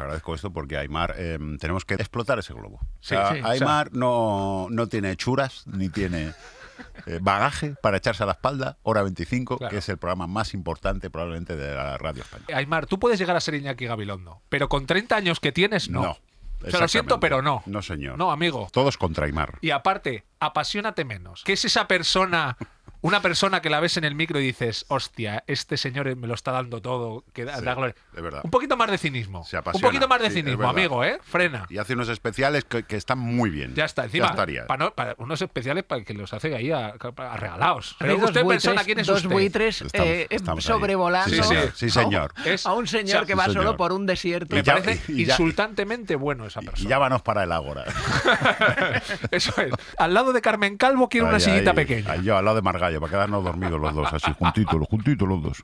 agradezco esto porque Aymar, eh, tenemos que explotar ese globo. Aymar no, tiene hechuras ni tiene eh, bagaje para echarse a la espalda, hora 25, que es el programa más importante probablemente de la radio española. Aymar, tú puedes llegar a ser Iñaki Gabilondo, pero con 30 años que tienes, no. no. lo siento, pero no. No, señor. No, amigo. Todos contra Aymar. Y aparte, apasionate menos. ¿Qué es esa persona una persona que la ves en el micro y dices, hostia, este señor me lo está dando todo, De verdad. Un poquito más de cinismo. un poquito más de cinismo, amigo, ¿eh? Frena. Y hace unos especiales que, están muy bien. Ya está, encima. unos especiales para que los hace ahí a, regalados. dos buitres sobrevolando. Sí, señor. A un, señor que va solo por un desierto. Me parece insultantemente bueno esa persona. Y ya vanos para el ágora. Eso es. Al lado de Carmen Calvo quiero una sillita pequeña. Yo, al lado de Margallo para quedarnos dormidos los dos, así juntitos, juntitos los dos.